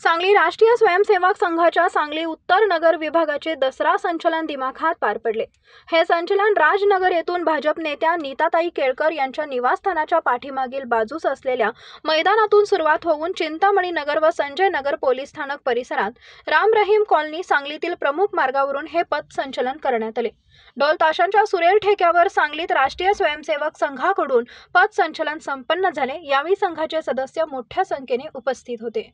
सांगली राष्ट्रीय स्वयंसेवक संघाच्या सांगली उत्तर नगर विभागाचे दसरा संचलन दिमाखात पार पडले हे संचलन राजनगर येथून भाजप नेत्या नीताताई केळकर यांच्या निवासस्थानाच्या पाठीमागील बाजूस असलेल्या मैदानातून सुरुवात होऊन चिंतामणी नगर व संजय नगर पोलीस स्थानक परिसरात राम रहीम कॉलनी सांगलीतील प्रमुख मार्गावरून हे पथ संचलन करण्यात आले ढोल ताशांच्या सुरेल ठेक्यावर सांगलीत राष्ट्रीय स्वयंसेवक संघाकडून पथ संचलन संपन्न झाले यावेळी संघाचे सदस्य मोठ्या संख्येने उपस्थित होते